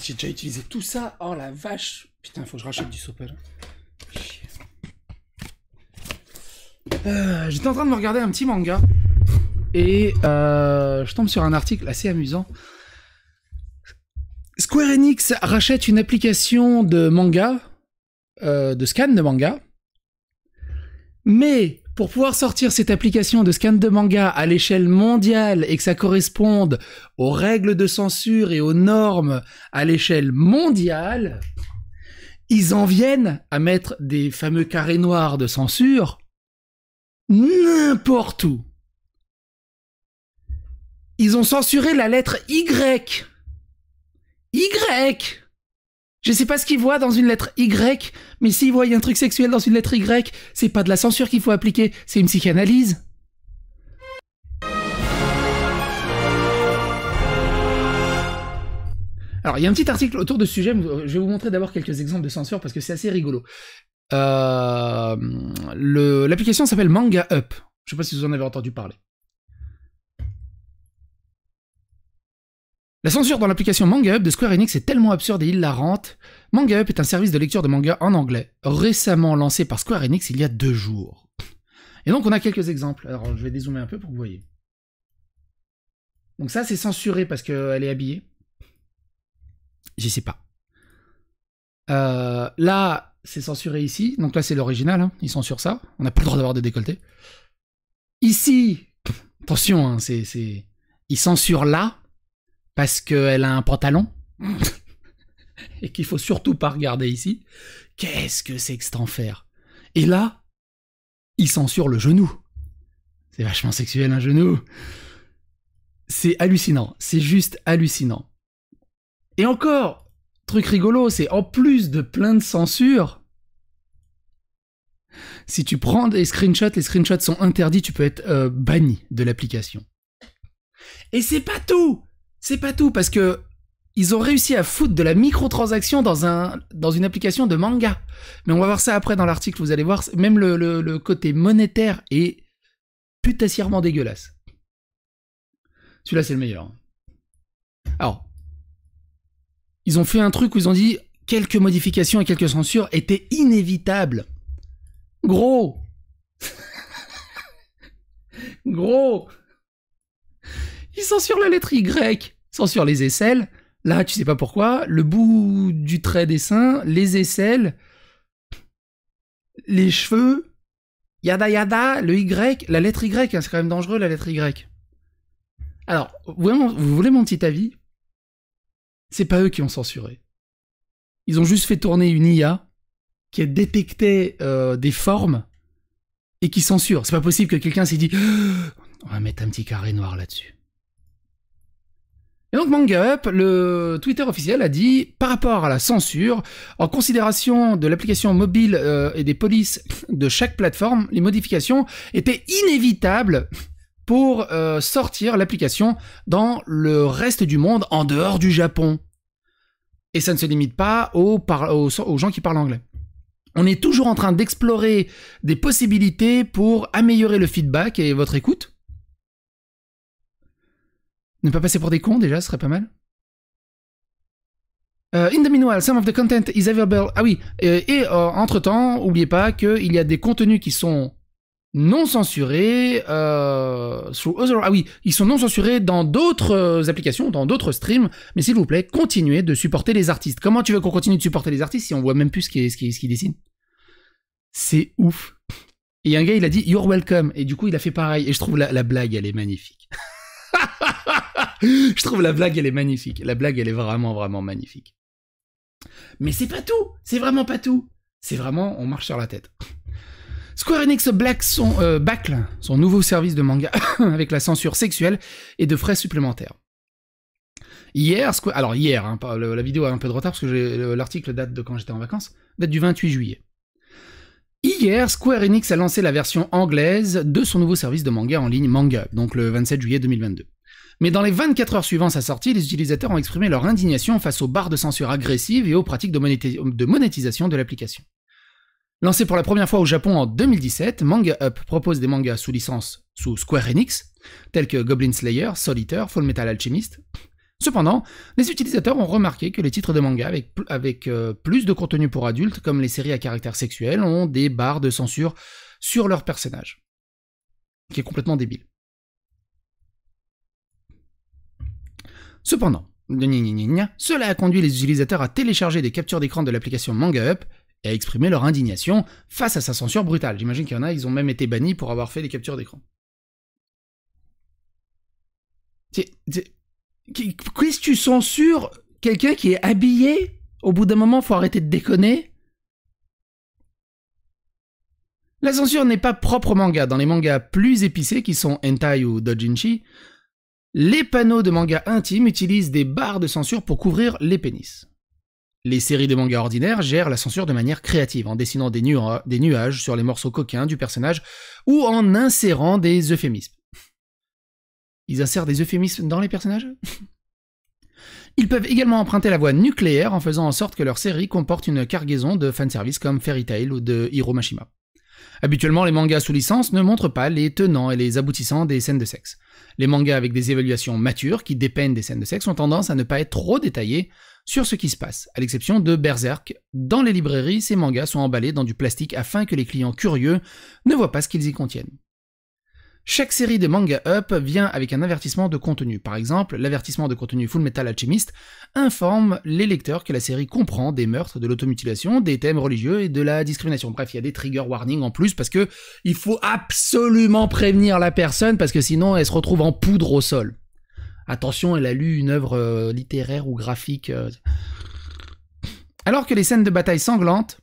J'ai déjà utilisé tout ça. Oh la vache. Putain, faut que je rachète du sopal. Euh, j'étais en train de me regarder un petit manga et euh, je tombe sur un article assez amusant. Square Enix rachète une application de manga, euh, de scan de manga, mais pour pouvoir sortir cette application de scan de manga à l'échelle mondiale et que ça corresponde aux règles de censure et aux normes à l'échelle mondiale, ils en viennent à mettre des fameux carrés noirs de censure n'importe où. Ils ont censuré la lettre Y. Y je sais pas ce qu'il voit dans une lettre Y, mais s'il voit un truc sexuel dans une lettre Y, c'est pas de la censure qu'il faut appliquer, c'est une psychanalyse. Alors, il y a un petit article autour de ce sujet. Euh, je vais vous montrer d'abord quelques exemples de censure parce que c'est assez rigolo. Euh, l'application s'appelle Manga Up. Je sais pas si vous en avez entendu parler. La censure dans l'application MangaUp de Square Enix est tellement absurde et hilarante. MangaUp est un service de lecture de manga en anglais, récemment lancé par Square Enix il y a deux jours. Et donc on a quelques exemples. Alors je vais dézoomer un peu pour que vous voyez. Donc ça c'est censuré parce qu'elle est habillée. Je sais pas. Euh, là c'est censuré ici. Donc là c'est l'original. Hein. Ils censurent ça. On n'a pas le droit d'avoir de décolleté. Ici, attention, hein, c'est, ils censurent là parce qu'elle a un pantalon et qu'il faut surtout pas regarder ici. Qu'est-ce que c'est que cet enfer Et là, il censure le genou. C'est vachement sexuel un genou. C'est hallucinant, c'est juste hallucinant. Et encore, truc rigolo, c'est en plus de plein de censures, si tu prends des screenshots, les screenshots sont interdits, tu peux être euh, banni de l'application. Et c'est pas tout c'est pas tout, parce que ils ont réussi à foutre de la microtransaction dans, un, dans une application de manga. Mais on va voir ça après dans l'article, vous allez voir, même le, le, côté monétaire est putassièrement dégueulasse. Celui-là, c'est le meilleur. Hein. Alors, ils ont fait un truc où ils ont dit quelques modifications et quelques censures étaient inévitables. Gros Gros ils censurent la lettre Y, censurent les aisselles. Là, tu sais pas pourquoi, le bout du trait des seins, les aisselles, les cheveux, yada yada, le Y, la lettre Y, hein, c'est quand même dangereux la lettre Y. Alors, vous voulez mon petit avis C'est pas eux qui ont censuré. Ils ont juste fait tourner une IA qui détectait détecté euh, des formes et qui censure. C'est pas possible que quelqu'un s'est dit on va mettre un petit carré noir là-dessus. Et donc Manga Up, le Twitter officiel a dit, par rapport à la censure, en considération de l'application mobile euh, et des polices de chaque plateforme, les modifications étaient inévitables pour euh, sortir l'application dans le reste du monde en dehors du Japon. Et ça ne se limite pas aux gens qui parlent anglais. On est toujours en train d'explorer des possibilités pour améliorer le feedback et votre écoute. Ne pas passer pour des cons déjà, ce serait pas mal. Euh, in the meanwhile, some of the content is available. Ah oui, euh, et, euh, entre-temps, oubliez pas qu'il y a des contenus qui sont non censurés other... Ah oui, ils sont non censurés dans d'autres applications, dans d'autres streams, mais s'il vous plaît, continuez de supporter les artistes. Comment tu veux qu'on continue de supporter les artistes si on voit même plus ce qu'ils qui, qui dessinent C'est ouf. Et un gars, il a dit You're welcome, et du coup, il a fait pareil. Et je trouve la blague, elle est magnifique. Je trouve la blague, elle est magnifique. La blague, elle est vraiment, vraiment magnifique. Mais c'est pas tout. C'est vraiment pas tout. C'est vraiment, on marche sur la tête. Square Enix Black son, euh, bacle son nouveau service de manga avec la censure sexuelle et de frais supplémentaires. Hier, Square, alors hier, hein, la vidéo a un peu de retard parce que l'article date de quand j'étais en vacances, date du 28 juillet. Hier, Square Enix a lancé la version anglaise de son nouveau service de manga en ligne Manga, donc le 27 juillet 2022. Mais dans les 24 heures suivant sa sortie, les utilisateurs ont exprimé leur indignation face aux barres de censure agressives et aux pratiques de, monétisation de l'application. Lancé pour la première fois au Japon en 2017, Manga Up propose des mangas sous licence sous Square Enix, tels que Goblin Slayer, Solitaire, Full Metal Alchemist. Cependant, les utilisateurs ont remarqué que les titres de manga avec, euh, plus de contenu pour adultes, comme les séries à caractère sexuel, ont des barres de censure sur leurs personnages. Qui est complètement débile. Cependant, cela a conduit les utilisateurs à télécharger des captures d'écran de l'application Up et à exprimer leur indignation face à sa censure brutale. J'imagine qu'il y en a, ils ont même été bannis pour avoir fait des captures d'écran. Qu'est-ce que tu censures quelqu'un qui est habillé Au bout d'un moment, faut arrêter de déconner. La censure n'est pas propre manga. Dans les mangas plus épicés, qui sont hentai ou dojinshi, les panneaux de manga intimes utilisent des barres de censure pour couvrir les pénis. Les séries de manga ordinaires gèrent la censure de manière créative, en dessinant des, nuages sur les morceaux coquins du personnage ou en insérant des euphémismes. Ils insèrent des euphémismes dans les personnages Ils peuvent également emprunter la voie nucléaire en faisant en sorte que leur série comporte une cargaison de fanservice comme Fairy Tail ou de Hiro Mashima. Habituellement, les mangas sous licence ne montrent pas les tenants et les aboutissants des scènes de sexe. Les mangas avec des évaluations matures qui dépeignent des scènes de sexe ont tendance à ne pas être trop détaillés sur ce qui se passe, à l'exception de Berserk. Dans les librairies, ces mangas sont emballés dans du plastique afin que les clients curieux ne voient pas ce qu'ils y contiennent. Chaque série de manga up vient avec un avertissement de contenu. Par exemple, l'avertissement de contenu Full Metal Alchemist informe les lecteurs que la série comprend des meurtres, de l'automutilation, des thèmes religieux et de la discrimination. Bref, il y a des trigger warnings en plus parce que il faut absolument prévenir la personne parce que sinon elle se retrouve en poudre au sol. Attention, elle a lu une œuvre euh, littéraire ou graphique. Euh. Alors que les scènes de bataille sanglantes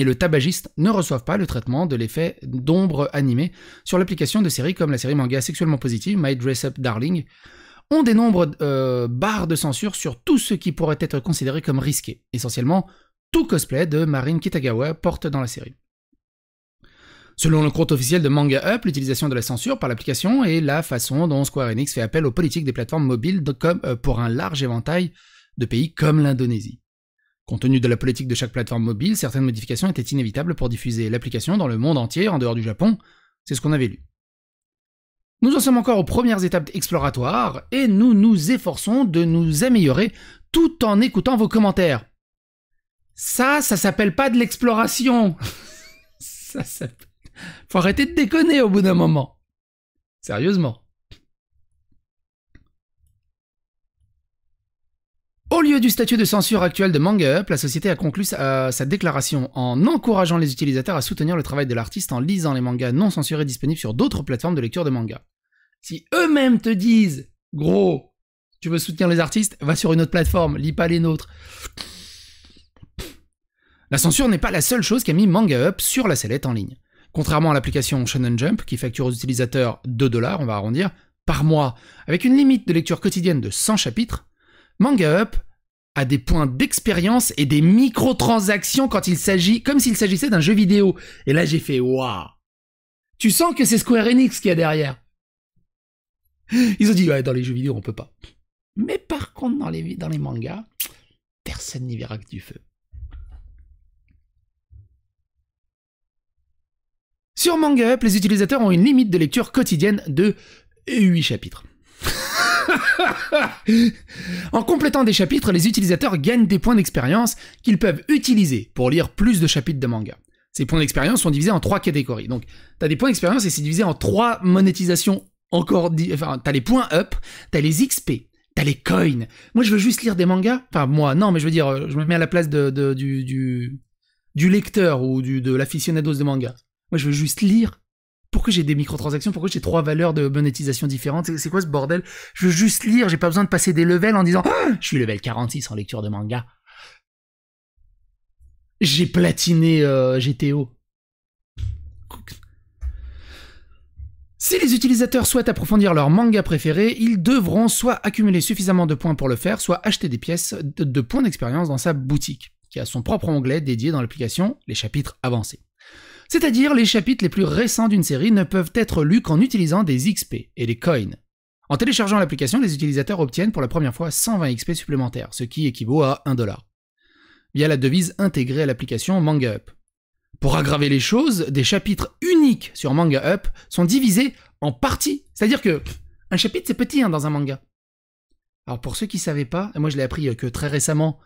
et le tabagiste ne reçoivent pas le traitement de l'effet d'ombre animée sur l'application de séries comme la série manga sexuellement positive My Dress Up Darling. ont des nombres euh, barres de censure sur tout ce qui pourrait être considéré comme risqué, essentiellement tout cosplay de Marine Kitagawa porte dans la série. Selon le compte officiel de Manga Up, l'utilisation de la censure par l'application est la façon dont Square Enix fait appel aux politiques des plateformes mobiles euh, pour un large éventail de pays comme l'Indonésie. Compte tenu de la politique de chaque plateforme mobile, certaines modifications étaient inévitables pour diffuser l'application dans le monde entier, en dehors du Japon, c'est ce qu'on avait lu. Nous en sommes encore aux premières étapes exploratoires et nous nous efforçons de nous améliorer tout en écoutant vos commentaires. Ça, ça s'appelle pas de l'exploration. ça Faut arrêter de déconner au bout d'un moment. Sérieusement. Au lieu du statut de censure actuel de Manga Up, la société a conclu euh, sa, déclaration en encourageant les utilisateurs à soutenir le travail de l'artiste en lisant les mangas non censurés disponibles sur d'autres plateformes de lecture de mangas. Si eux-mêmes te disent, gros, tu veux soutenir les artistes, va sur une autre plateforme, lis pas les nôtres. La censure n'est pas la seule chose qui a mis Manga Up sur la sellette en ligne. Contrairement à l'application Shonen Jump, qui facture aux utilisateurs 2 dollars, on va arrondir, par mois, avec une limite de lecture quotidienne de 100 chapitres, Manga Up a des points d'expérience et des microtransactions quand il s'agit, comme s'il s'agissait d'un jeu vidéo. Et là, j'ai fait waouh. Tu sens que c'est Square Enix qui a derrière. Ils ont dit ouais, dans les jeux vidéo, on peut pas. Mais par contre, dans les, dans les mangas, personne n'y verra que du feu. Sur Manga Up, les utilisateurs ont une limite de lecture quotidienne de 8 chapitres. en complétant des chapitres, les utilisateurs gagnent des points d'expérience qu'ils peuvent utiliser pour lire plus de chapitres de manga. Ces points d'expérience sont divisés en trois catégories. Donc, tu as des points d'expérience et c'est divisé en trois monétisations encore. Enfin, tu as les points up, tu as les XP, as les coins. Moi, je veux juste lire des mangas. Enfin, moi, non, mais je veux dire, euh, je me mets à la place de, du, lecteur ou du, de l'aficionados de manga. Moi, je veux juste lire pourquoi j'ai des microtransactions Pourquoi j'ai trois valeurs de monétisation différentes C'est quoi ce bordel Je veux juste lire, j'ai pas besoin de passer des levels en disant ah, je suis level 46 en lecture de manga. J'ai platiné euh, GTO. Si les utilisateurs souhaitent approfondir leur manga préféré, ils devront soit accumuler suffisamment de points pour le faire, soit acheter des pièces de points d'expérience dans sa boutique, qui a son propre onglet dédié dans l'application Les chapitres avancés. C'est-à-dire les chapitres les plus récents d'une série ne peuvent être lus qu'en utilisant des XP et des coins. En téléchargeant l'application, les utilisateurs obtiennent pour la première fois 120 XP supplémentaires, ce qui équivaut à 1 dollar, via la devise intégrée à l'application Manga Up. Pour aggraver les choses, des chapitres uniques sur manga Up sont divisés en parties, c'est-à-dire que un chapitre c'est petit hein, dans un manga. Alors pour ceux qui ne savaient pas, et moi je l'ai appris euh, que très récemment,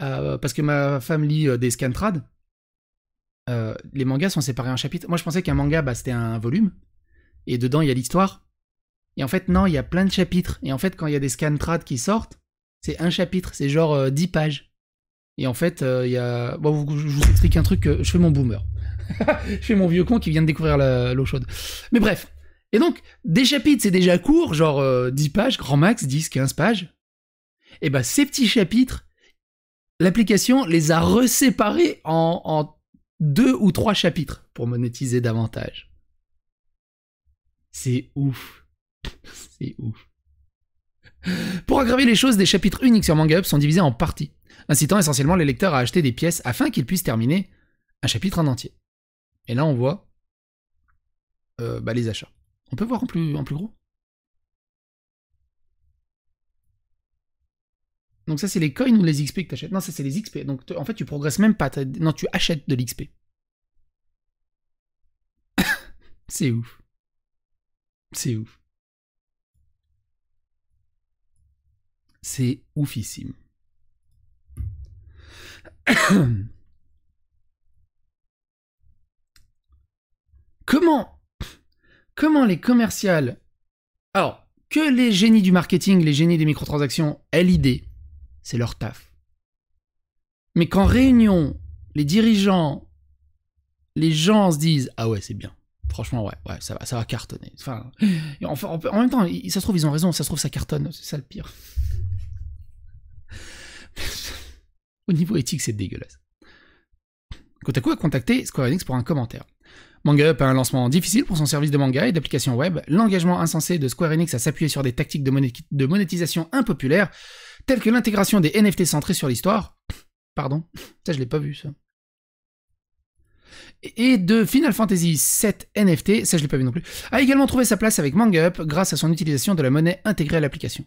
euh, parce que ma femme lit euh, des scantrades. Euh, les mangas sont séparés en chapitres. Moi, je pensais qu'un manga, bah, c'était un volume, et dedans, il y a l'histoire. Et en fait, non, il y a plein de chapitres. Et en fait, quand il y a des scan qui sortent, c'est un chapitre, c'est genre 10 euh, pages. Et en fait, euh, il y a. je vous explique un truc, je fais mon boomer. je fais mon vieux con qui vient de découvrir l'eau chaude. Mais bref. Et donc, des chapitres, c'est déjà court, genre 10 pages, grand max, 10, 15 pages. Et bah, ces petits chapitres, l'application les a reséparés en deux ou trois chapitres pour monétiser davantage. C'est ouf. C'est ouf. Pour aggraver les choses, des chapitres uniques sur Manga Up sont divisés en parties, incitant essentiellement les lecteurs à acheter des pièces afin qu'ils puissent terminer un chapitre en entier. Et là, on voit euh, bah, les achats. On peut voir en plus, en plus gros Donc ça, c'est les coins ou les XP que tu achètes Non, ça, c'est les XP. Donc en fait, tu progresses même pas. Non, tu achètes de l'XP. c'est ouf. C'est ouf. C'est oufissime. comment, comment les commerciales... Alors, que les génies du marketing, les génies des microtransactions aient l'idée c'est leur taf. Mais qu'en réunion, les dirigeants, les gens se disent Ah ouais, c'est bien. Franchement, ouais, ouais, ça va, ça va cartonner. Enfin, en même temps, ça se trouve, ils ont raison, ça se trouve, ça cartonne, c'est ça le pire. Au niveau éthique, c'est dégueulasse. Kotaku a contacté Square Enix pour un commentaire. Manga Up a un lancement difficile pour son service de manga et d'application web, l'engagement insensé de Square Enix à s'appuyer sur des tactiques de, monétisation impopulaires, telle que l'intégration des NFT centrés sur l'histoire. Pardon, ça je l'ai pas vu ça. Et de Final Fantasy VII NFT, ça je l'ai pas vu non plus, a également trouvé sa place avec MangaUp grâce à son utilisation de la monnaie intégrée à l'application.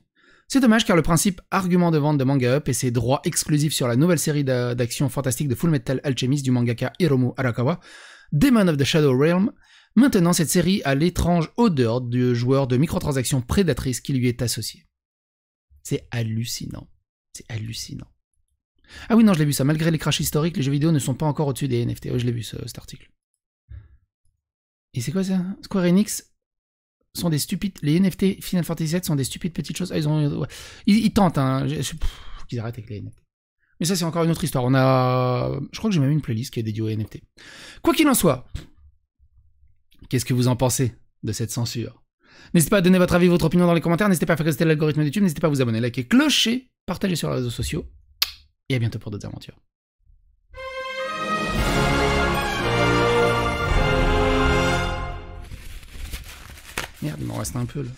C'est dommage car le principe argument de vente de MangaUp et ses droits exclusifs sur la nouvelle série d'actions fantastiques de Full Metal Alchemist du mangaka Hiromu Arakawa, Demon of the Shadow Realm, maintenant cette série a l'étrange odeur du joueur de microtransactions prédatrices qui lui est associé. C'est hallucinant. C'est hallucinant. Ah oui, non, je l'ai vu ça. Malgré les crashs historiques, les jeux vidéo ne sont pas encore au-dessus des NFT. Oui, oh, je l'ai vu cet article. Et c'est quoi ça Square Enix sont des stupides. Les NFT Final Fantasy VII sont des stupides petites choses. Ah, ils, ont... ils, tentent. Hein. faut qu'ils arrêtent avec les NFT. Mais ça, c'est encore une autre histoire. On a, je crois que j'ai même une playlist qui est dédiée aux NFT. Quoi qu'il en soit, qu'est-ce que vous en pensez de cette censure N'hésitez pas à donner votre avis, votre opinion dans les commentaires. N'hésitez pas à faire rester l'algorithme YouTube. N'hésitez pas à vous abonner, liker, clocher, partager sur les réseaux sociaux. Et à bientôt pour d'autres aventures. Merde, il m'en reste un peu là.